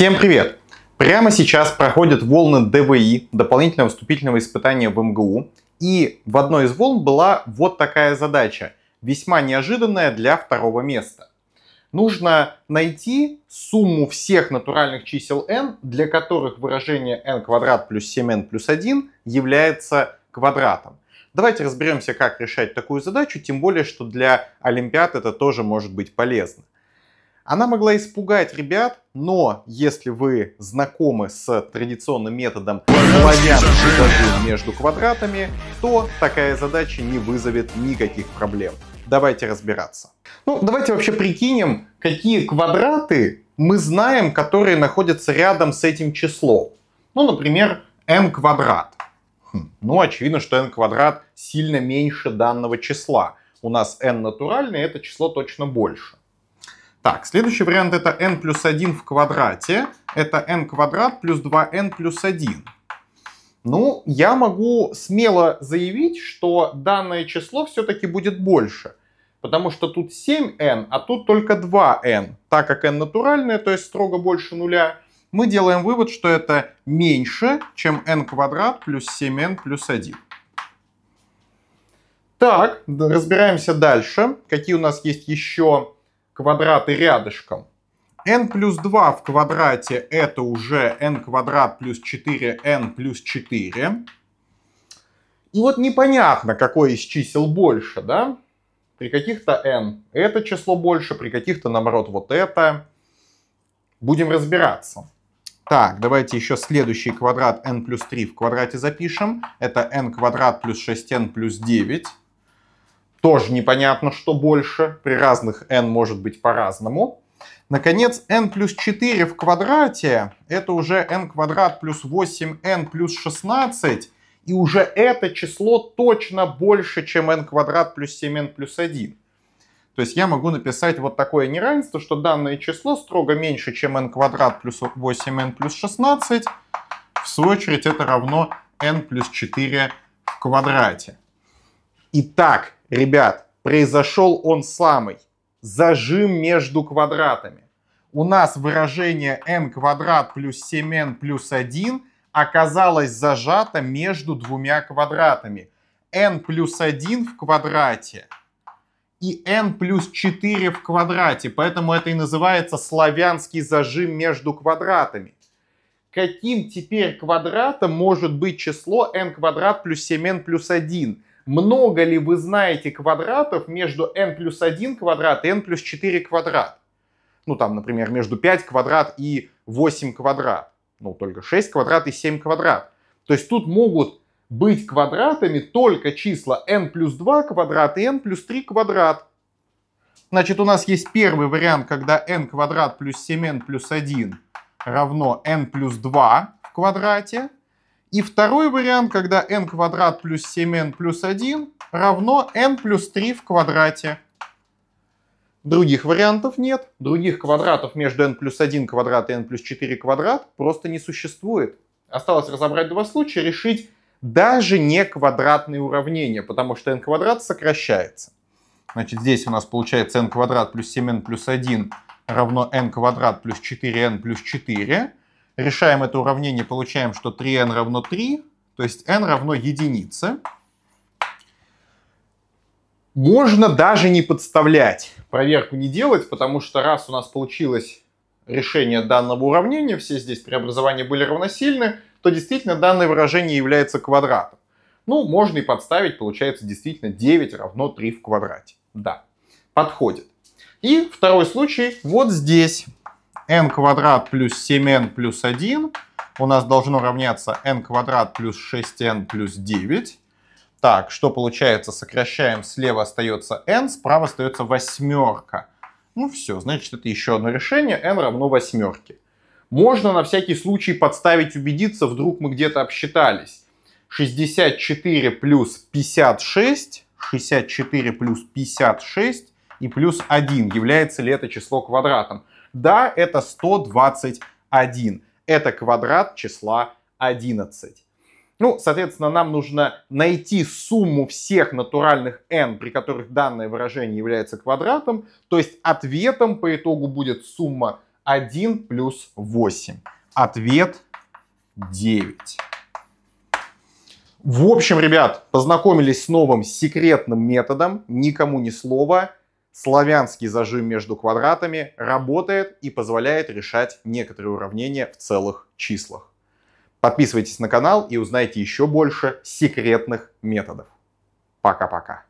Всем привет! Прямо сейчас проходят волны ДВИ, дополнительного вступительного испытания в МГУ. И в одной из волн была вот такая задача, весьма неожиданная для второго места. Нужно найти сумму всех натуральных чисел n, для которых выражение n квадрат плюс 7n плюс 1 является квадратом. Давайте разберемся, как решать такую задачу, тем более, что для олимпиад это тоже может быть полезно. Она могла испугать ребят, но если вы знакомы с традиционным методом славян между квадратами, то такая задача не вызовет никаких проблем. Давайте разбираться. Ну, давайте вообще прикинем, какие квадраты мы знаем, которые находятся рядом с этим числом. Ну, например, m квадрат. Хм. Ну, очевидно, что n квадрат сильно меньше данного числа. У нас n натуральное, это число точно больше. Так, следующий вариант это n плюс 1 в квадрате. Это n квадрат плюс 2n плюс 1. Ну, я могу смело заявить, что данное число все-таки будет больше. Потому что тут 7n, а тут только 2n. Так как n натуральное, то есть строго больше нуля, мы делаем вывод, что это меньше, чем n квадрат плюс 7n плюс 1. Так, разбираемся дальше. Какие у нас есть еще квадраты рядышком. n плюс 2 в квадрате это уже n квадрат плюс 4n плюс 4. И вот непонятно, какое из чисел больше, да? При каких-то n это число больше, при каких-то, наоборот, вот это. Будем разбираться. Так, давайте еще следующий квадрат n плюс 3 в квадрате запишем. Это n квадрат плюс 6n плюс 9. Тоже непонятно, что больше. При разных n может быть по-разному. Наконец, n плюс 4 в квадрате – это уже n квадрат плюс 8n плюс 16. И уже это число точно больше, чем n квадрат плюс 7n плюс 1. То есть я могу написать вот такое неравенство, что данное число строго меньше, чем n квадрат плюс 8n плюс 16. В свою очередь это равно n плюс 4 в квадрате. Итак, Ребят, произошел он самый. Зажим между квадратами. У нас выражение n квадрат плюс 7n плюс 1 оказалось зажато между двумя квадратами. n плюс 1 в квадрате и n плюс 4 в квадрате. Поэтому это и называется славянский зажим между квадратами. Каким теперь квадратом может быть число n квадрат плюс 7n плюс 1? много ли вы знаете квадратов между n плюс 1 квадрат и n плюс 4 квадрат. Ну, там, например, между 5 квадрат и 8 квадрат. Ну, только 6 квадрат и 7 квадрат. То есть тут могут быть квадратами только числа n плюс 2 квадрат и n плюс 3 квадрат. Значит, у нас есть первый вариант, когда n квадрат плюс 7n плюс 1 равно n плюс 2 в квадрате. И второй вариант, когда n квадрат плюс 7n плюс 1 равно n плюс 3 в квадрате. Других вариантов нет. Других квадратов между n плюс 1 квадрат и n плюс 4 квадрат просто не существует. Осталось разобрать два случая, решить даже не квадратные уравнения, потому что n квадрат сокращается. Значит, здесь у нас получается n квадрат плюс 7n плюс 1 равно n квадрат плюс 4n плюс 4. Решаем это уравнение, получаем, что 3n равно 3, то есть n равно единице. Можно даже не подставлять, проверку не делать, потому что раз у нас получилось решение данного уравнения, все здесь преобразования были равносильны, то действительно данное выражение является квадратом. Ну, можно и подставить, получается действительно 9 равно 3 в квадрате. Да, подходит. И второй случай вот здесь n квадрат плюс 7n плюс 1 у нас должно равняться n квадрат плюс 6n плюс 9. Так, что получается? Сокращаем, слева остается n, справа остается восьмерка. Ну все, значит это еще одно решение, n равно восьмерке. Можно на всякий случай подставить, убедиться, вдруг мы где-то обсчитались. 64 плюс 56, 64 плюс 56 и плюс 1. Является ли это число квадратом? Да, это 121. Это квадрат числа 11. Ну, соответственно, нам нужно найти сумму всех натуральных n, при которых данное выражение является квадратом. То есть ответом по итогу будет сумма 1 плюс 8. Ответ 9. В общем, ребят, познакомились с новым секретным методом. Никому ни слова. Славянский зажим между квадратами работает и позволяет решать некоторые уравнения в целых числах. Подписывайтесь на канал и узнайте еще больше секретных методов. Пока-пока.